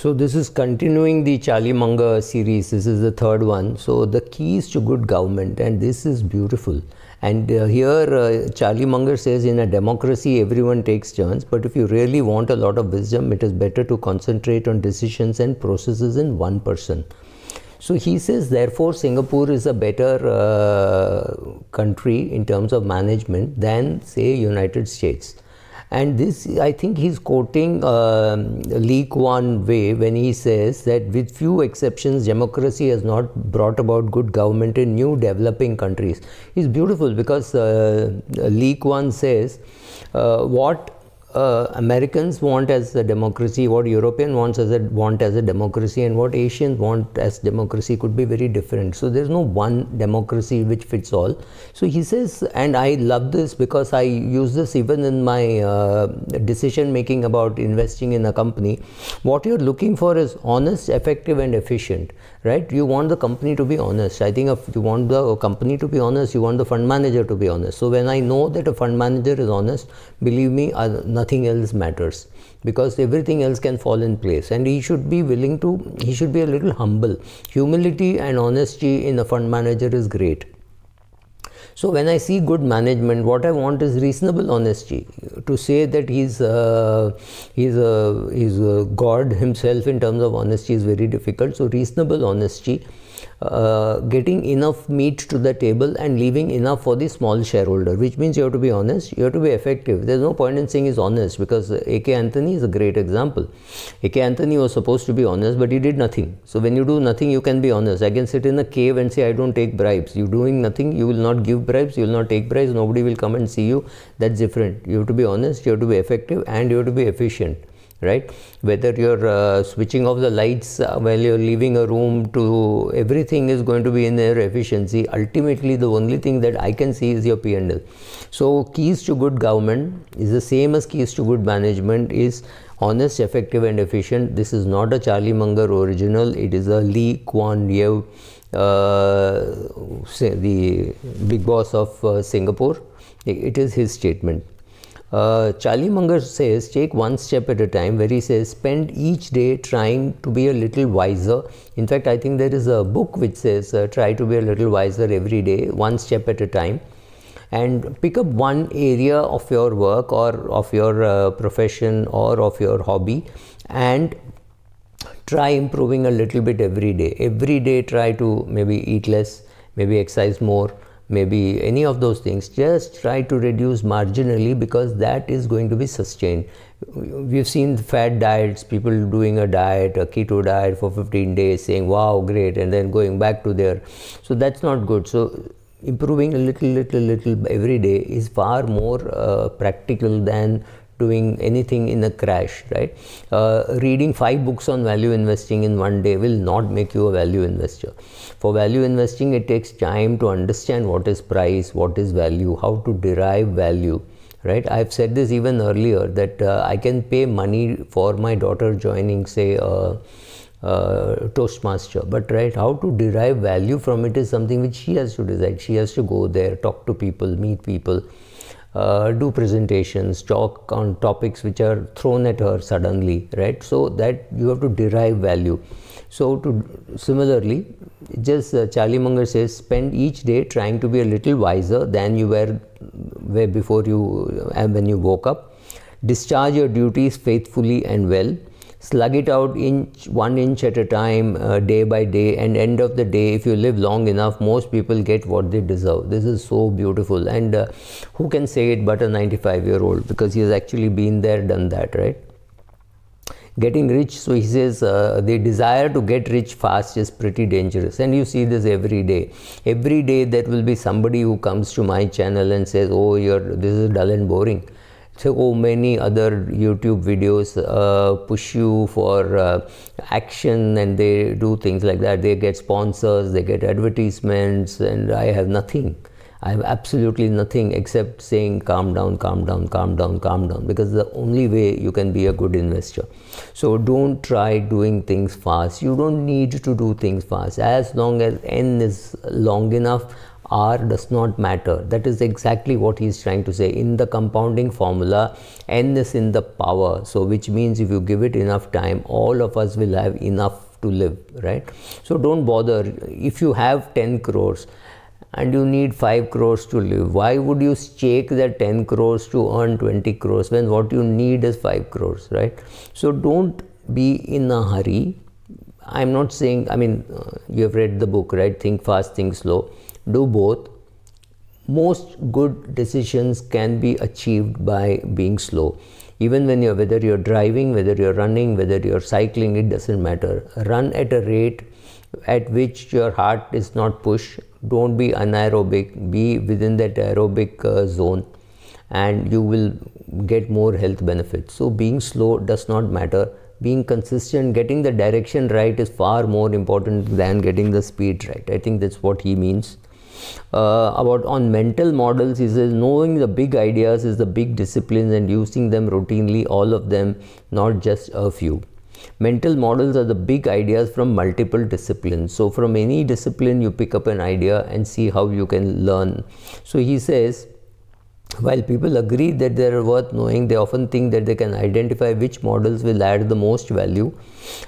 So this is continuing the Charlie Munger series. This is the third one. So the keys to good government, and this is beautiful. And uh, here uh, Charlie Munger says, in a democracy, everyone takes turns. But if you really want a lot of wisdom, it is better to concentrate on decisions and processes in one person. So he says, therefore, Singapore is a better uh, country in terms of management than, say, United States and this, I think he's quoting uh, Lee Kuan when he says that with few exceptions, democracy has not brought about good government in new developing countries. It's beautiful because uh, Lee Kuan says uh, what uh, Americans want as a democracy, what European wants as a want as a democracy, and what Asians want as democracy could be very different. So there's no one democracy which fits all. So he says, and I love this because I use this even in my uh, decision making about investing in a company. What you're looking for is honest, effective, and efficient. Right? You want the company to be honest. I think if you want the company to be honest, you want the fund manager to be honest. So when I know that a fund manager is honest, believe me. I, nothing else matters because everything else can fall in place and he should be willing to he should be a little humble humility and honesty in a fund manager is great so when I see good management, what I want is reasonable honesty to say that he's uh, he's a, uh, he's a uh, god himself in terms of honesty is very difficult. So reasonable honesty uh, getting enough meat to the table and leaving enough for the small shareholder, which means you have to be honest, you have to be effective. There's no point in saying he's honest because A.K. Anthony is a great example. A.K. Anthony was supposed to be honest, but he did nothing. So when you do nothing, you can be honest. I can sit in a cave and say, I don't take bribes. You're doing nothing, you will not give bribes, you will not take bribes, nobody will come and see you. That's different. You have to be honest, you have to be effective, and you have to be efficient right whether you're uh, switching off the lights uh, while you're leaving a room to everything is going to be in their efficiency ultimately the only thing that i can see is your p&l so keys to good government is the same as keys to good management is honest effective and efficient this is not a charlie munger original it is a lee kuan yew uh, the big boss of uh, singapore it is his statement uh, Charlie Munger says, take one step at a time, where he says, spend each day trying to be a little wiser. In fact, I think there is a book which says, uh, try to be a little wiser every day, one step at a time. And pick up one area of your work or of your uh, profession or of your hobby and try improving a little bit every day. Every day, try to maybe eat less, maybe exercise more, maybe any of those things, just try to reduce marginally because that is going to be sustained. We've seen fat diets, people doing a diet, a keto diet for 15 days saying, wow, great, and then going back to their. So that's not good. So improving a little, little, little every day is far more uh, practical than doing anything in a crash, right? Uh, reading five books on value investing in one day will not make you a value investor. For value investing, it takes time to understand what is price, what is value, how to derive value right i've said this even earlier that uh, i can pay money for my daughter joining say uh, uh, toastmaster but right how to derive value from it is something which she has to decide she has to go there talk to people meet people uh, do presentations, talk on topics which are thrown at her suddenly, right? So that you have to derive value. So to similarly, just uh, Charlie Munger says, spend each day trying to be a little wiser than you were, were before you and uh, when you woke up. Discharge your duties faithfully and well slug it out inch one inch at a time uh, day by day and end of the day if you live long enough most people get what they deserve this is so beautiful and uh, who can say it but a 95 year old because he has actually been there done that right getting rich so he says uh, the desire to get rich fast is pretty dangerous and you see this every day every day there will be somebody who comes to my channel and says oh you're this is dull and boring so many other YouTube videos uh, push you for uh, action and they do things like that. They get sponsors, they get advertisements, and I have nothing. I have absolutely nothing except saying calm down, calm down, calm down, calm down because the only way you can be a good investor. So don't try doing things fast. You don't need to do things fast. As long as N is long enough, R does not matter. That is exactly what he is trying to say. In the compounding formula, n is in the power. So which means if you give it enough time, all of us will have enough to live, right? So don't bother. If you have 10 crores, and you need 5 crores to live. Why would you stake that 10 crores to earn 20 crores when what you need is 5 crores, right? So don't be in a hurry. I'm not saying, I mean, uh, you have read the book, right? Think fast, think slow do both, most good decisions can be achieved by being slow. Even when you're, whether you're driving, whether you're running, whether you're cycling, it doesn't matter. Run at a rate at which your heart is not pushed. Don't be anaerobic, be within that aerobic uh, zone and you will get more health benefits. So being slow does not matter. Being consistent, getting the direction right is far more important than getting the speed right. I think that's what he means uh, about on mental models he says knowing the big ideas is the big disciplines and using them routinely all of them not just a few mental models are the big ideas from multiple disciplines so from any discipline you pick up an idea and see how you can learn so he says while people agree that they are worth knowing, they often think that they can identify which models will add the most value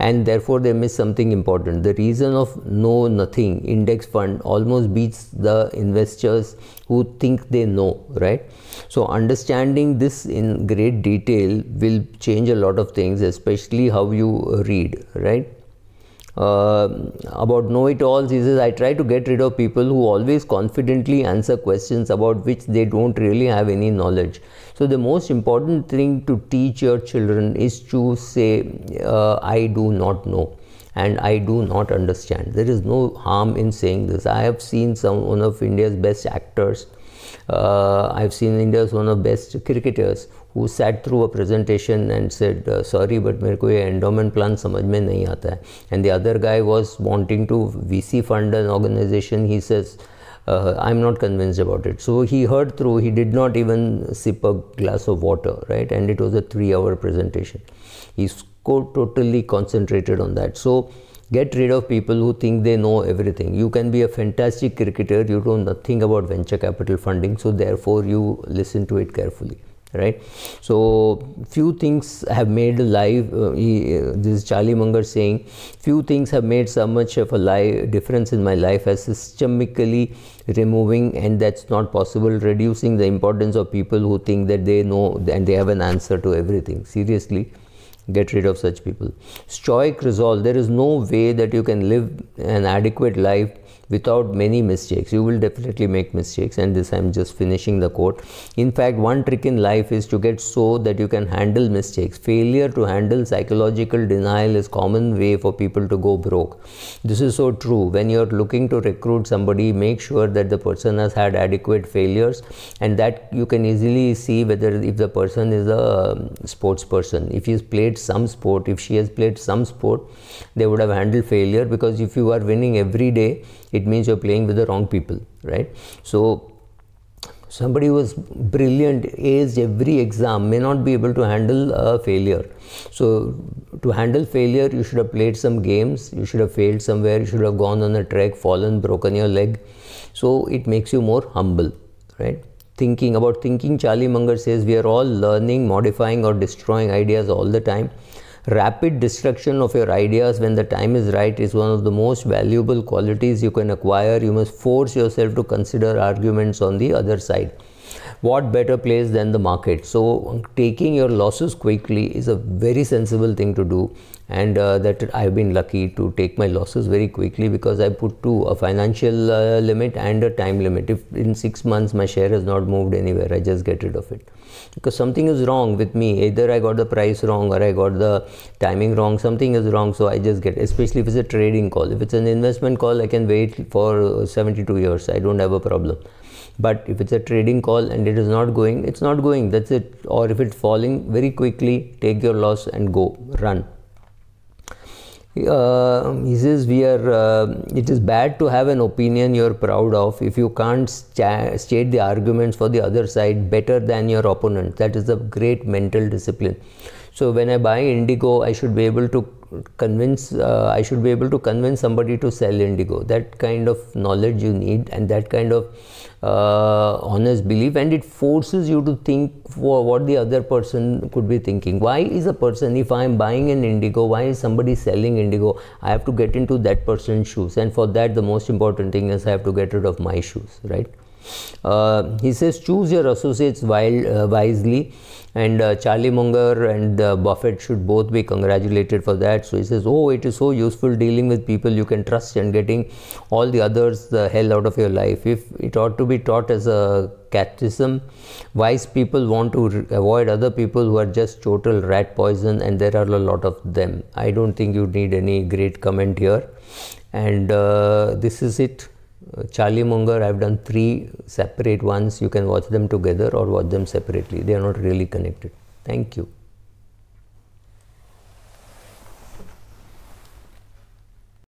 and therefore they miss something important. The reason of know nothing index fund almost beats the investors who think they know, right? So understanding this in great detail will change a lot of things, especially how you read, right? uh, about know it alls he says, I try to get rid of people who always confidently answer questions about which they don't really have any knowledge. So, the most important thing to teach your children is to say, uh, I do not know and I do not understand. There is no harm in saying this. I have seen some one of India's best actors. Uh, I've seen India's one of best cricketers who sat through a presentation and said, uh, sorry, but मेरे को ये endowment plan समझ में नहीं आता है. And the other guy was wanting to VC fund an organization. He says, uh, I'm not convinced about it. So he heard through, he did not even sip a glass of water, right? And it was a three hour presentation. He's totally concentrated on that. So get rid of people who think they know everything. You can be a fantastic cricketer, you know nothing about venture capital funding, so therefore you listen to it carefully right so few things have made life uh, he, uh, this is charlie munger saying few things have made so much of a life, difference in my life as systemically removing and that's not possible reducing the importance of people who think that they know and they have an answer to everything seriously get rid of such people stoic resolve there is no way that you can live an adequate life without many mistakes you will definitely make mistakes and this i'm just finishing the quote in fact one trick in life is to get so that you can handle mistakes failure to handle psychological denial is common way for people to go broke this is so true when you're looking to recruit somebody make sure that the person has had adequate failures and that you can easily see whether if the person is a um, sports person if he played some sport if she has played some sport they would have handled failure because if you are winning every day it means you're playing with the wrong people, right? So somebody who is brilliant is every exam may not be able to handle a failure so to handle failure you should have played some games you should have failed somewhere you should have gone on a trek fallen broken your leg so it makes you more humble right thinking about thinking charlie munger says we are all learning modifying or destroying ideas all the time Rapid destruction of your ideas when the time is right is one of the most valuable qualities you can acquire. You must force yourself to consider arguments on the other side what better place than the market so taking your losses quickly is a very sensible thing to do and uh, that I've been lucky to take my losses very quickly because I put to a financial uh, limit and a time limit. If in six months my share has not moved anywhere, I just get rid of it because something is wrong with me. Either I got the price wrong or I got the timing wrong. Something is wrong, so I just get. Especially if it's a trading call. If it's an investment call, I can wait for 72 years. I don't have a problem but if it's a trading call and it is not going it's not going that's it or if it's falling very quickly take your loss and go run uh, he says we are uh, it is bad to have an opinion you're proud of if you can't state the arguments for the other side better than your opponent that is a great mental discipline so when I buy Indigo, I should be able to convince uh, I should be able to convince somebody to sell Indigo. That kind of knowledge you need and that kind of uh, honest belief and it forces you to think for what the other person could be thinking. Why is a person if I am buying an Indigo, why is somebody selling Indigo? I have to get into that person's shoes and for that the most important thing is I have to get rid of my shoes, right? Uh, he says, choose your associates while, uh, wisely. And uh, Charlie Munger and Buffett should both be congratulated for that. So he says, oh, it is so useful dealing with people you can trust and getting all the others the hell out of your life. If it ought to be taught as a catechism. Wise people want to avoid other people who are just total rat poison, and there are a lot of them. I don't think you need any great comment here. And uh, this is it. Charlie Munger, I've done three separate ones. You can watch them together or watch them separately. They are not really connected. Thank you.